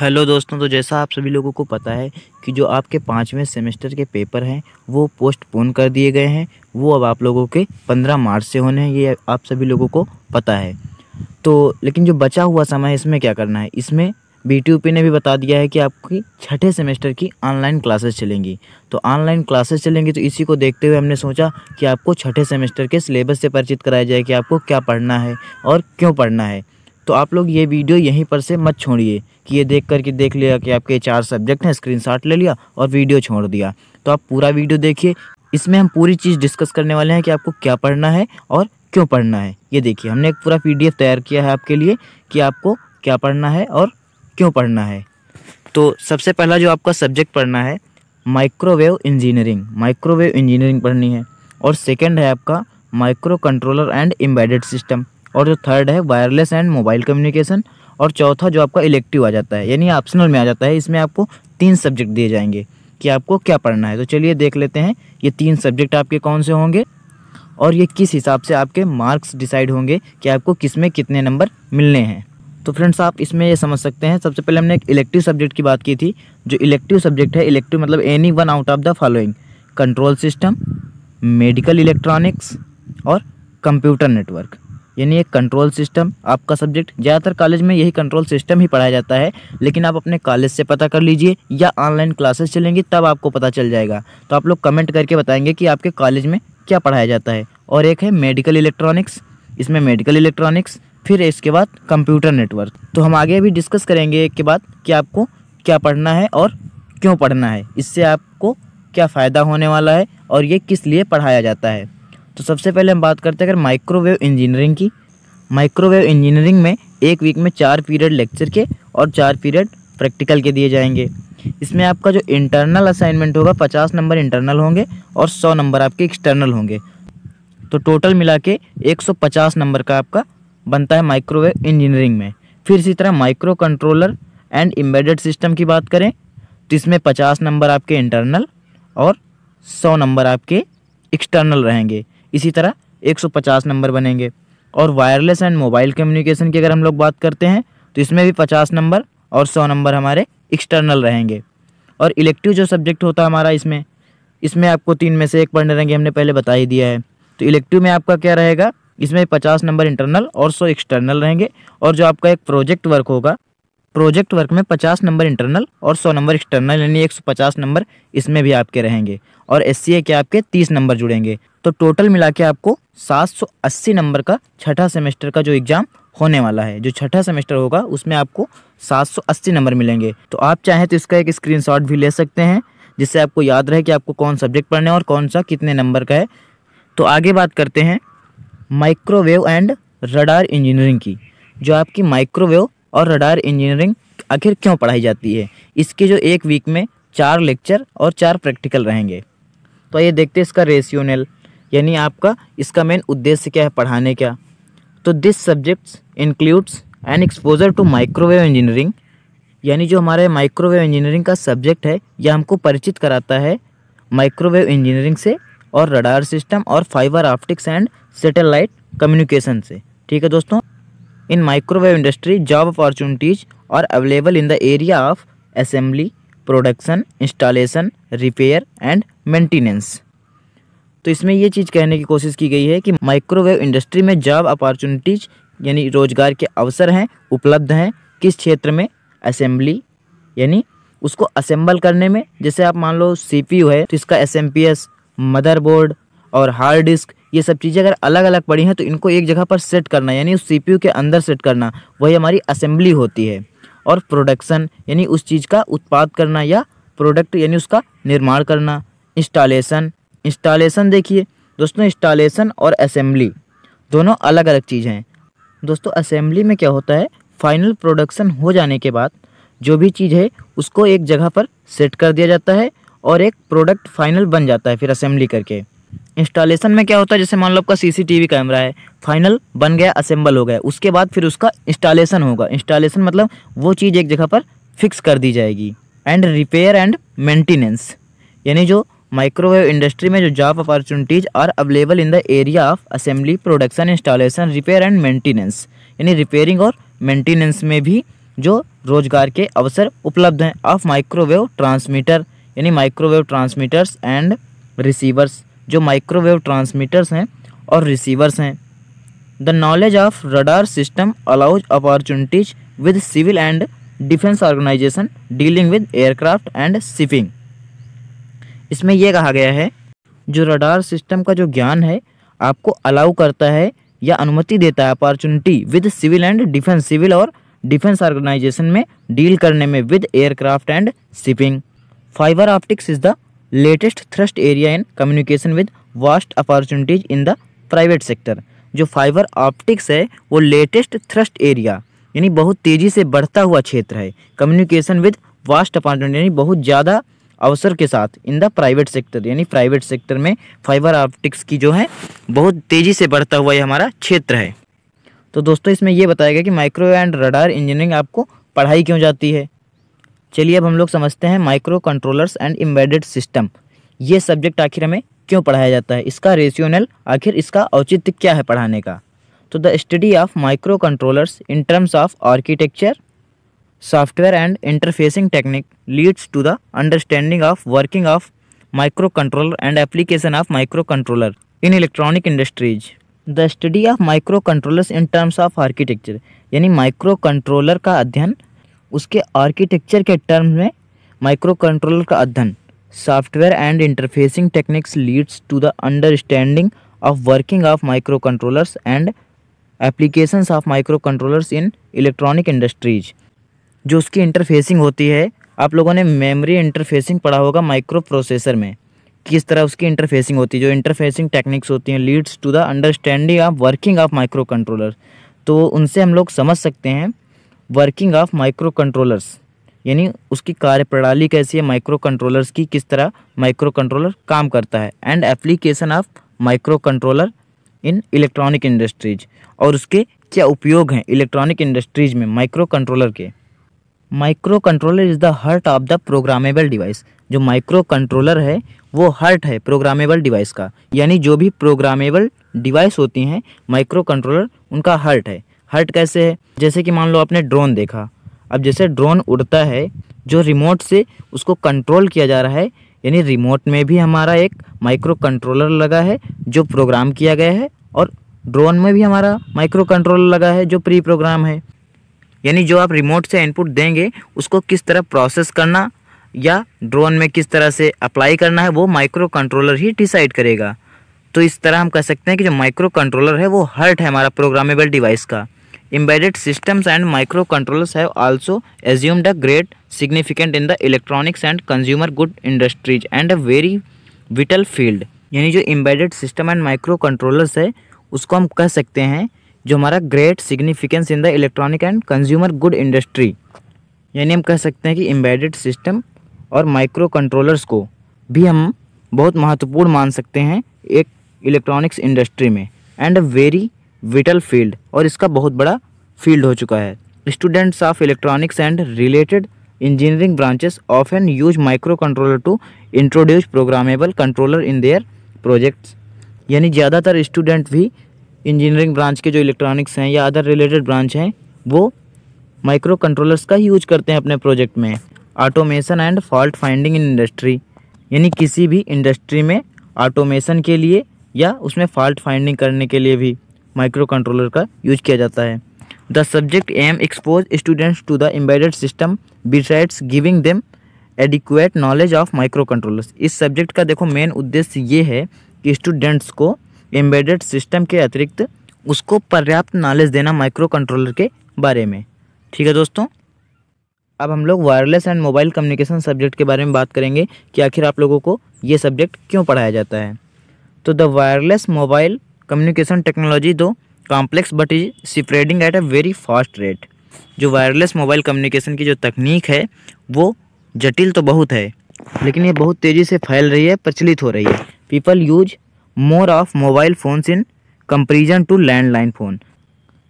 hello दोस्तों तो जैसा आप सभी लोगों को पता है कि जो आपके पाँचवें सेमेस्टर के पेपर हैं वो पोस्टपोन कर दिए गए हैं वो अब आप लोगों के पंद्रह मार्च से होने हैं ये आप सभी लोगों को पता है तो लेकिन जो बचा हुआ समय है इसमें क्या करना है इसमें बी ने भी बता दिया है कि आपकी छठे सेमेस्टर की ऑनलाइन क्लासेस चलेंगी तो ऑनलाइन क्लासेस चलेंगी तो इसी को देखते हुए हमने सोचा कि आपको छठे सेमेस्टर के सिलेबस से परिचित कराया जाए कि आपको क्या पढ़ना है और क्यों पढ़ना है तो आप लोग ये वीडियो यहीं पर से मत छोड़िए कि ये देख करके देख लिया कि आपके चार सब्जेक्ट हैं स्क्रीनशॉट ले लिया और वीडियो छोड़ दिया तो आप पूरा वीडियो देखिए इसमें हम पूरी चीज़ डिस्कस करने वाले हैं कि आपको क्या पढ़ना है और क्यों पढ़ना है ये देखिए हमने एक पूरा पी तैयार किया है आपके लिए कि आपको क्या पढ़ना है और क्यों पढ़ना है तो सबसे पहला जो आपका सब्जेक्ट पढ़ना है माइक्रोवेव इंजीनियरिंग माइक्रोवेव इंजीनियरिंग पढ़नी है और सेकेंड है आपका micro controller and embedded system और जो थर्ड है वायरलेस एंड मोबाइल कम्युनिकेशन और चौथा जो आपका इलेक्टिव आ जाता है यानी ऑप्शनल में आ जाता है इसमें आपको तीन सब्जेक्ट दिए जाएंगे कि आपको क्या पढ़ना है तो चलिए देख लेते हैं ये तीन सब्जेक्ट आपके कौन से होंगे और ये किस हिसाब से आपके मार्क्स डिसाइड होंगे कि आपको किस में कितने नंबर मिलने हैं तो फ्रेंड्स आप इसमें ये समझ सकते हैं सबसे पहले हमने एक इलेक्टिव सब्जेक्ट की बात की थी जो इलेक्टिव सब्जेक्ट है इलेक्टिव मतलब any one out of the following control system medical electronics और कंप्यूटर नेटवर्क यानी एक कंट्रोल सिस्टम आपका सब्जेक्ट ज़्यादातर कॉलेज में यही कंट्रोल सिस्टम ही पढ़ाया जाता है लेकिन आप अपने कॉलेज से पता कर लीजिए या ऑनलाइन क्लासेस चलेंगी तब आपको पता चल जाएगा तो आप लोग कमेंट करके बताएंगे कि आपके कॉलेज में क्या पढ़ाया जाता है और एक है मेडिकल इलेक्ट्रॉनिक्स इसमें मेडिकल इलेक्ट्रॉनिक्स फिर इसके बाद कंप्यूटर नेटवर्क तो हम आगे अभी डिस्कस करेंगे एक के बाद कि आपको क्या पढ़ना है और क्यों पढ़ना है इससे आपको क्या फ़ायदा होने वाला है और ये किस लिए पढ़ाया जाता है तो सबसे पहले हम बात करते हैं अगर माइक्रोवेव इंजीनियरिंग की माइक्रोवेव इंजीनियरिंग में एक वीक में चार पीरियड लेक्चर के और चार पीरियड प्रैक्टिकल के दिए जाएंगे इसमें आपका जो इंटरनल असाइनमेंट होगा पचास नंबर इंटरनल होंगे और सौ नंबर आपके एक्सटर्नल होंगे तो टोटल मिला के एक सौ पचास नंबर का आपका बनता है माइक्रोवेव इंजीनियरिंग में फिर इसी तरह micro controller and embedded system की बात करें तो इसमें पचास नंबर आपके इंटरनल और सौ नंबर आपके एक्सटर्नल रहेंगे इसी तरह 150 नंबर बनेंगे और वायरलेस एंड मोबाइल कम्युनिकेशन की अगर हम लोग बात करते हैं तो इसमें भी पचास नंबर और सौ नंबर हमारे एक्सटर्नल रहेंगे और इलेक्टिव जो सब्जेक्ट होता है हमारा इसमें इसमें आपको तीन में से एक पढ़ने रहेंगे हमने पहले बता ही दिया है तो इलेक्टिव में आपका क्या रहेगा इसमें पचास नंबर इंटरनल और सौ एक्सटर्नल रहेंगे और जो आपका एक प्रोजेक्ट वर्क होगा प्रोजेक्ट वर्क में 50 नंबर इंटरनल और 100 नंबर एक्सटर्नल यानी 150 नंबर इसमें भी आपके रहेंगे और एस के आपके 30 नंबर जुड़ेंगे तो टोटल मिला के आपको 780 नंबर का छठा सेमेस्टर का जो एग्ज़ाम होने वाला है जो छठा सेमेस्टर होगा उसमें आपको 780 नंबर मिलेंगे तो आप चाहें तो इसका एक शॉट भी ले सकते हैं जिससे आपको याद रहे कि आपको कौन सब्जेक्ट पढ़ने और कौन सा कितने नंबर का है तो आगे बात करते हैं माइक्रोवेव एंड रडार इंजीनियरिंग की जो आपकी माइक्रोवेव और रडार इंजीनियरिंग आखिर क्यों पढ़ाई जाती है इसके जो एक वीक में चार लेक्चर और चार प्रैक्टिकल रहेंगे तो ये देखते हैं इसका रेशियोनल यानी आपका इसका मेन उद्देश्य क्या है पढ़ाने का तो this subjects includes an exposure to microwave engineering यानी जो हमारे माइक्रोवेव इंजीनियरिंग का सब्जेक्ट है यह हमको परिचित कराता है माइक्रोवेव इंजीनियरिंग से और रडार सिस्टम और fibre optics and satellite communication से ठीक है दोस्तों in microwave industry job opportunities are available in the area of assembly production installation repair and maintenance तो इसमें यह चीज़ कहने की कोशिश की गई है कि माइक्रोवेव इंडस्ट्री में जॉब अपॉर्चुनिटीज यानी रोजगार के अवसर हैं उपलब्ध हैं किस क्षेत्र में असेंबली यानी उसको असेंबल करने में जैसे आप मान लो सी है तो इसका एस मदरबोर्ड और हार्ड डिस्क ये सब चीज़ें अगर अलग अलग पड़ी हैं तो इनको एक जगह पर सेट करना यानी उस सी के अंदर सेट करना वही हमारी असेंबली होती है और प्रोडक्शन यानी उस चीज़ का उत्पाद करना या प्रोडक्ट यानी उसका निर्माण करना इंस्टॉलेशन इंस्टॉलेशन देखिए दोस्तों इंस्टॉलेशन और असेंबली दोनों अलग अलग चीज़ हैं दोस्तों असेंबली में क्या होता है फाइनल प्रोडक्शन हो जाने के बाद जो भी चीज़ है उसको एक जगह पर सेट कर दिया जाता है और एक प्रोडक्ट फाइनल बन जाता है फिर असेंबली करके इंस्टॉलेशन में क्या होता है जैसे मान लो आपका सीसीटीवी कैमरा है फाइनल बन गया असेंबल हो गया उसके बाद फिर उसका इंस्टॉलेशन होगा इंस्टॉलेशन मतलब वो चीज़ एक जगह पर फिक्स कर दी जाएगी एंड रिपेयर एंड मेंटेनेंस यानी जो माइक्रोवेव इंडस्ट्री में जो job opportunities are available in the area of assembly production installation repair and maintenance यानी रिपेयरिंग और मेंटेनेंस में भी जो रोजगार के अवसर उपलब्ध हैं ऑफ माइक्रोवेव ट्रांसमीटर यानी माइक्रोवेव ट्रांसमीटर्स एंड रिसीवर्स जो माइक्रोवेव ट्रांसमीटर्स हैं और रिसीवर्स हैं the knowledge of radar system allows opportunities with civil and defence organisation dealing with aircraft and shipping इसमें यह कहा गया है जो रडार सिस्टम का जो ज्ञान है आपको अलाउ करता है या अनुमति देता है opportunity with civil and defence civil और डिफेंस ऑर्गेनाइजेशन में डील करने में with aircraft and shipping fibre optics is the latest thrust area in communication with vast opportunities in the private sector जो फाइबर ऑप्टिक्स है वो latest thrust area यानी बहुत तेज़ी से बढ़ता हुआ क्षेत्र है कम्युनिकेशन विद वास्ट अपॉर्चुनिटी यानी बहुत ज़्यादा अवसर के साथ इन द प्राइवेट सेक्टर यानी प्राइवेट सेक्टर में फाइबर ऑप्टिक्स की जो है बहुत तेज़ी से बढ़ता हुआ ये हमारा क्षेत्र है तो दोस्तों इसमें यह बताया गया कि माइक्रो एंड रडार इंजीनियरिंग आपको पढ़ाई क्यों जाती है चलिए अब हम लोग समझते हैं micro controllers and embedded system ये सब्जेक्ट आखिर हमें क्यों पढ़ाया जाता है इसका रेशियोनल आखिर इसका औचित्य क्या है पढ़ाने का तो the study of micro controllers in terms of architecture software and interfacing technique leads to the understanding of working of micro controller and application of micro controller in electronic industries the study of micro controllers in terms of architecture यानी micro controller का अध्ययन उसके architecture के term में micro controller का अध्ययन software and interfacing techniques leads to the understanding of working of micro controllers and application of micro controllers in electronic industries जो उसकी इंटरफेसिंग होती है आप लोगों ने मेमोरी इंटरफेसिंग पढ़ा होगा माइक्रो प्रोसेसर में किस तरह उसकी इंटरफेसिंग होती है जो इंटरफेसिंग टेक्निक्स होती हैं leads to the understanding of working of micro controller तो उनसे हम लोग समझ सकते हैं वर्किंग ऑफ माइक्रो कंट्रोलर्स यानी उसकी कार्य प्रणाली कैसी है माइक्रो कंट्रोलर्स की किस तरह माइक्रो कंट्रोलर काम करता है and application of micro controller in electronic industries और उसके क्या उपयोग हैं इलेक्ट्रॉनिक इंडस्ट्रीज में माइक्रो कंट्रोलर के micro controller is the heart of the programmable device जो माइक्रो कंट्रोलर है वो हर्ट है प्रोग्रामेबल डिवाइस का यानी जो भी प्रोग्रामेबल डिवाइस होती हैं माइक्रो कंट्रोलर उनका हर्ट है हर्ट कैसे है जैसे कि मान लो आपने ड्रोन देखा अब जैसे ड्रोन उड़ता है जो रिमोट से उसको कंट्रोल किया जा रहा है यानी रिमोट में भी हमारा एक माइक्रो कंट्रोलर लगा है जो प्रोग्राम किया गया है और ड्रोन में भी हमारा माइक्रो कंट्रोलर लगा है जो प्री प्रोग्राम है यानी जो आप रिमोट से इनपुट देंगे उसको किस तरह प्रोसेस करना या ड्रोन में किस तरह से अप्लाई करना है वो माइक्रो कंट्रोलर ही डिसाइड करेगा तो इस तरह हम कह सकते हैं कि जो माइक्रो कंट्रोलर है वो हर्ट है हमारा प्रोग्रामेबल डिवाइस का systems and micro microcontrollers have also assumed a great significant in the electronics and consumer good industries and a very vital field यानी जो embedded system and micro controllers है उसको हम कह सकते हैं जो हमारा great significance in the electronic and consumer good industry यानी हम कह सकते हैं कि एम्बेडेड सिस्टम और माइक्रो कंट्रोलर्स को भी हम बहुत महत्वपूर्ण मान सकते हैं एक इलेक्ट्रॉनिक्स इंडस्ट्री में and a very vital field और इसका बहुत बड़ा फील्ड हो चुका है students of electronics and related engineering branches of an use micro controller to introduce programmable controller in their projects यानी ज़्यादातर स्टूडेंट भी इंजीनियरिंग ब्रांच के जो इलेक्ट्रॉनिक्स हैं या अदर रिलेटेड ब्रांच हैं वो माइक्रो कंट्रोलर्स का ही यूज करते हैं अपने प्रोजेक्ट में automation and fault finding in industry यानी किसी भी इंडस्ट्री में ऑटोमेशन के लिए या उसमें फॉल्ट फाइंडिंग करने के लिए भी माइक्रो कंट्रोलर का यूज किया जाता है the subject am expose students to the embedded system besides giving them adequate knowledge of micro controllers इस सब्जेक्ट का देखो मेन उद्देश्य ये है कि स्टूडेंट्स को एम्बेडेड सिस्टम के अतिरिक्त उसको पर्याप्त नॉलेज देना माइक्रो कंट्रोलर के बारे में ठीक है दोस्तों अब हम लोग wireless and mobile communication subject के बारे में बात करेंगे कि आखिर आप लोगों को ये सब्जेक्ट क्यों पढ़ाया जाता है तो the wireless mobile communication technology though complex but is spreading at a very fast rate जो वायरलेस मोबाइल कम्युनिकेशन की जो तकनीक है वो जटिल तो बहुत है लेकिन ये बहुत तेज़ी से फैल रही है प्रचलित हो रही है people use more of mobile phones in comparison to landline phone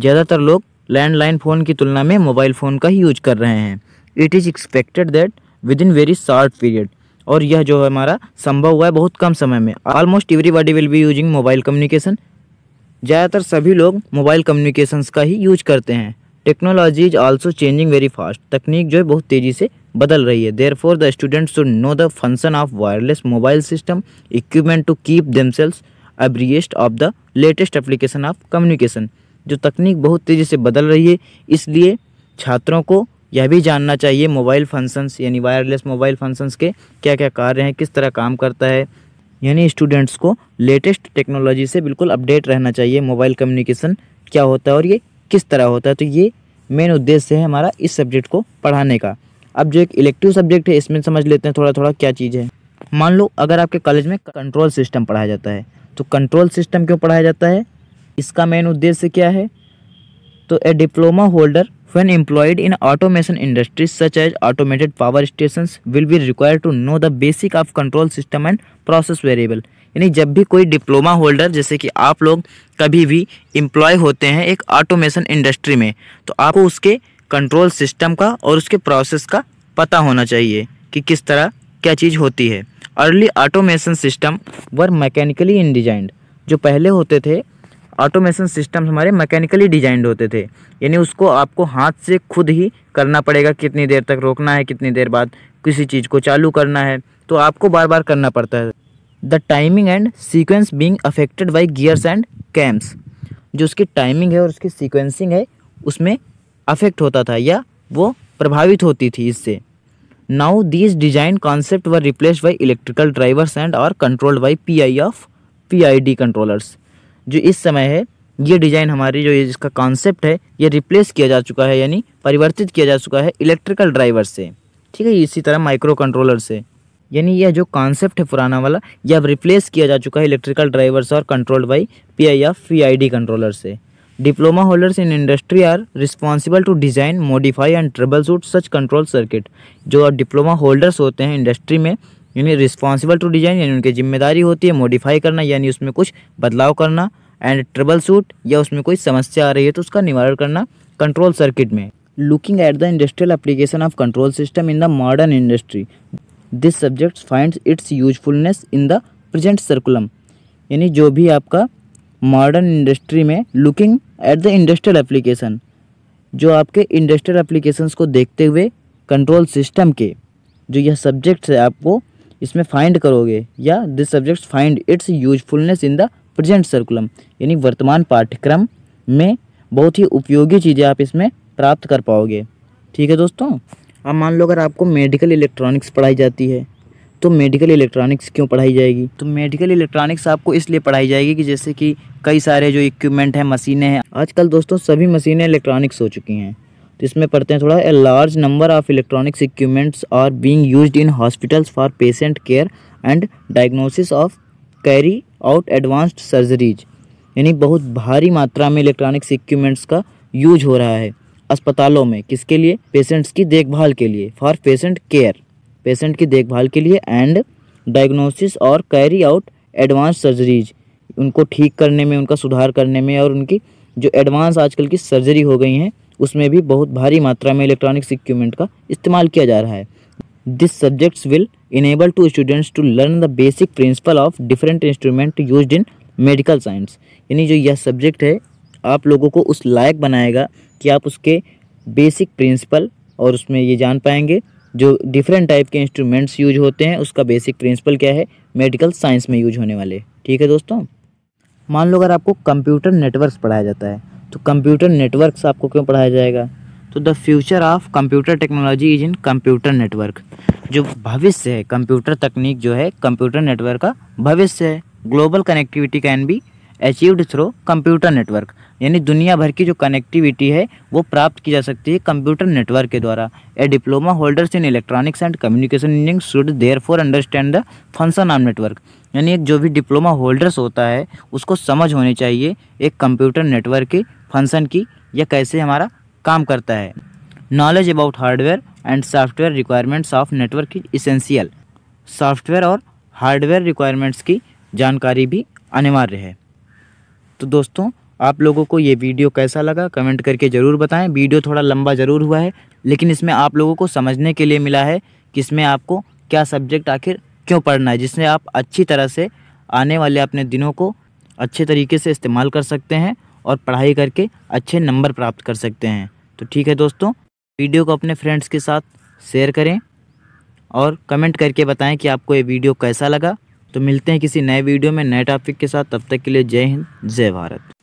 ज़्यादातर लोग लैंडलाइन फ़ोन की तुलना में मोबाइल फ़ोन का ही यूज कर रहे हैं it is expected that within very short period और यह जो है हमारा संभव हुआ है बहुत कम समय में almost everybody will be using mobile communication ज़्यादातर सभी लोग मोबाइल कम्युनिकेशंस का ही यूज करते हैं technology is also changing very fast तकनीक जो है बहुत तेज़ी से बदल रही है therefore the student should know the function of wireless mobile system equipment to keep selves abreast of the latest application of communication जो तकनीक बहुत तेज़ी से बदल रही है इसलिए छात्रों को यह भी जानना चाहिए मोबाइल फंक्शंस यानी वायरलेस मोबाइल फंक्शंस के क्या क्या कार्य हैं किस तरह काम करता है यानी स्टूडेंट्स को लेटेस्ट टेक्नोलॉजी से बिल्कुल अपडेट रहना चाहिए मोबाइल कम्युनिकेशन क्या होता है और ये किस तरह होता है तो ये मेन उद्देश्य है हमारा इस सब्जेक्ट को पढ़ाने का अब जो एक इलेक्टिव सब्जेक्ट है इसमें समझ लेते हैं थोड़ा थोड़ा क्या चीज़ है मान लो अगर आपके कॉलेज में कंट्रोल सिस्टम पढ़ाया जाता है तो कंट्रोल सिस्टम क्यों पढ़ाया जाता है इसका मेन उद्देश्य क्या है तो a diploma holder when employed in automation industries such as automated power stations will be required to know the basic of control system and process variable यानी जब भी कोई डिप्लोमा होल्डर जैसे कि आप लोग कभी भी इम्प्लॉय होते हैं एक ऑटोमेशन इंडस्ट्री में तो आपको उसके कंट्रोल सिस्टम का और उसके प्रोसेस का पता होना चाहिए कि किस तरह क्या चीज़ होती है early automation system were mechanically in designed जो पहले होते थे ऑटोमेशन सिस्टम हमारे मैकेनिकली डिजाइंड होते थे यानी उसको आपको हाथ से खुद ही करना पड़ेगा कितनी देर तक रोकना है कितनी देर बाद किसी चीज़ को चालू करना है तो आपको बार बार करना पड़ता है the timing and sequence being affected by gears and cams जो उसकी टाइमिंग है और उसकी सीक्वेंसिंग है उसमें अफेक्ट होता था या वो प्रभावित होती थी इससे now these design concept were replace by electrical drivers and are controlled by P I of P I D controllers जो इस समय है ये डिज़ाइन हमारी जो इसका कॉन्सेप्ट है ये रिप्लेस किया जा चुका है यानी परिवर्तित किया जा चुका है इलेक्ट्रिकल ड्राइवर से ठीक है इसी तरह माइक्रो कंट्रोलर से यानी यह जो कॉन्सेप्ट है पुराना वाला यह अब रिप्लेस किया जा चुका है इलेक्ट्रिकल ड्राइवर से और controlled by P I F P I D controller से diploma holders in industry are responsible to design modify and troubleshoot such control circuit जो डिप्लोमा होल्डर्स होते हैं इंडस्ट्री में यानी रिस्पॉन्सिबल टू डिज़ाइन यानी उनकी जिम्मेदारी होती है मॉडिफाई करना यानी उसमें कुछ बदलाव करना एंड ट्रबल सूट या उसमें कोई समस्या आ रही है तो उसका निवारण करना कंट्रोल सर्किट में looking at the industrial application of control system in the modern industry this subject find its usefulness in the present curriculum यानी जो भी आपका मॉडर्न इंडस्ट्री में looking at the industrial application जो आपके इंडस्ट्रियल एप्लीकेशंस को देखते हुए कंट्रोल सिस्टम के जो यह सब्जेक्ट है आपको इसमें फाइंड करोगे या this subject find its usefulness in the present curriculum यानी वर्तमान पाठ्यक्रम में बहुत ही उपयोगी चीज़ें आप इसमें प्राप्त कर पाओगे ठीक है दोस्तों अब मान लो अगर आपको मेडिकल इलेक्ट्रॉनिक्स पढ़ाई जाती है तो मेडिकल इलेक्ट्रॉनिक्स क्यों पढ़ाई जाएगी तो मेडिकल इलेक्ट्रॉनिक्स आपको इसलिए पढ़ाई जाएगी कि जैसे कि कई सारे जो इक्विपमेंट हैं मशीनें हैं आजकल दोस्तों सभी मशीनें इलेक्ट्रॉनिक्स हो चुकी हैं तो इसमें पढ़ते हैं थोड़ा a large number of electronics equipments are being used in hospitals for patient care and diagnosis of carry out advanced surgeries यानी बहुत भारी मात्रा में इलेक्ट्रॉनिक्स इक्विपमेंट्स का यूज हो रहा है अस्पतालों में किसके लिए पेशेंट्स की देखभाल के लिए फॉर पेशेंट केयर पेशेंट की देखभाल के लिए एंड डायग्नोसिस और कैरी आउट एडवांस सर्जरीज उनको ठीक करने में उनका सुधार करने में और उनकी जो एडवांस आजकल की सर्जरी हो गई हैं उसमें भी बहुत भारी मात्रा में इलेक्ट्रॉनिक्स इक्विपमेंट का इस्तेमाल किया जा रहा है this subjects will enable to students to learn the basic principle of different instrument use in medical science यानी जो यह सब्जेक्ट है आप लोगों को उस लायक बनाएगा कि आप उसके बेसिक प्रिंसिपल और उसमें ये जान पाएंगे जो डिफरेंट टाइप के इंस्ट्रूमेंट्स यूज होते हैं उसका बेसिक प्रिंसिपल क्या है मेडिकल साइंस में यूज होने वाले ठीक है दोस्तों मान लो अगर आपको कंप्यूटर नेटवर्क्स पढ़ाया जाता है तो कंप्यूटर नेटवर्क्स आपको क्यों पढ़ाया जाएगा तो the future of computer technology is in computer network जो भविष्य है कंप्यूटर तकनीक जो है कंप्यूटर नेटवर्क का भविष्य है global connectivity can be achieved through computer network यानी दुनिया भर की जो कनेक्टिविटी है वो प्राप्त की जा सकती है कंप्यूटर नेटवर्क के द्वारा a diploma holders in electronics and communication engineering should therefore understand the function on network यानी एक जो भी डिप्लोमा होल्डर्स होता है उसको समझ होनी चाहिए एक कंप्यूटर नेटवर्क के फंक्शन की या कैसे हमारा काम करता है knowledge about hardware and software requirements of network is essential software और हार्डवेयर रिक्वायरमेंट्स की जानकारी भी अनिवार्य है तो दोस्तों आप लोगों को ये वीडियो कैसा लगा कमेंट करके ज़रूर बताएं वीडियो थोड़ा लंबा ज़रूर हुआ है लेकिन इसमें आप लोगों को समझने के लिए मिला है कि इसमें आपको क्या सब्जेक्ट आखिर क्यों पढ़ना है जिसमें आप अच्छी तरह से आने वाले अपने दिनों को अच्छे तरीके से इस्तेमाल कर सकते हैं और पढ़ाई करके अच्छे नंबर प्राप्त कर सकते हैं तो ठीक है दोस्तों वीडियो को अपने फ्रेंड्स के साथ शेयर करें और कमेंट करके बताएं कि आपको ये वीडियो कैसा लगा तो मिलते हैं किसी नए वीडियो में नए टॉपिक के साथ तब तक के लिए जय हिंद जय भारत